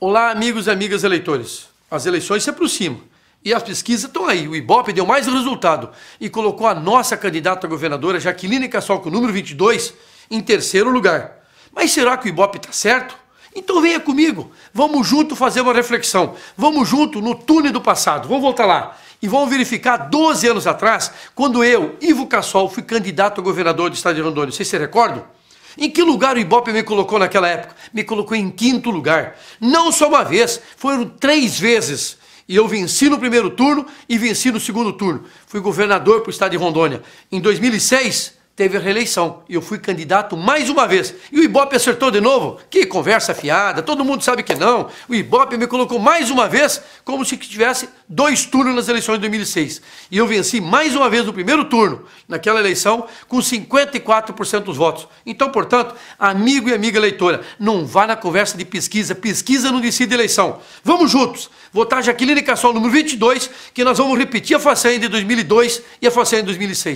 Olá, amigos e amigas eleitores. As eleições se aproximam e as pesquisas estão aí. O Ibope deu mais um resultado e colocou a nossa candidata a governadora, Jaqueline Cassol, com o número 22, em terceiro lugar. Mas será que o Ibope está certo? Então venha comigo, vamos junto fazer uma reflexão. Vamos junto no túnel do passado, vamos voltar lá. E vamos verificar 12 anos atrás, quando eu, Ivo Cassol, fui candidato a governador do estado de Rondônia. Vocês se recordam? Em que lugar o Ibope me colocou naquela época? Me colocou em quinto lugar. Não só uma vez, foram três vezes. E eu venci no primeiro turno e venci no segundo turno. Fui governador para o estado de Rondônia. Em 2006, teve a reeleição e eu fui candidato mais uma vez. E o Ibope acertou de novo? Que conversa fiada, todo mundo sabe que não. O Ibope me colocou mais uma vez como se tivesse dois turnos nas eleições de 2006. E eu venci mais uma vez no primeiro turno, naquela eleição, com 54% dos votos. Então, portanto, amigo e amiga eleitora, não vá na conversa de pesquisa, pesquisa não decide eleição. Vamos juntos votar Jaqueline Cassol número 22, que nós vamos repetir a façanha de 2002 e a façanha de 2006.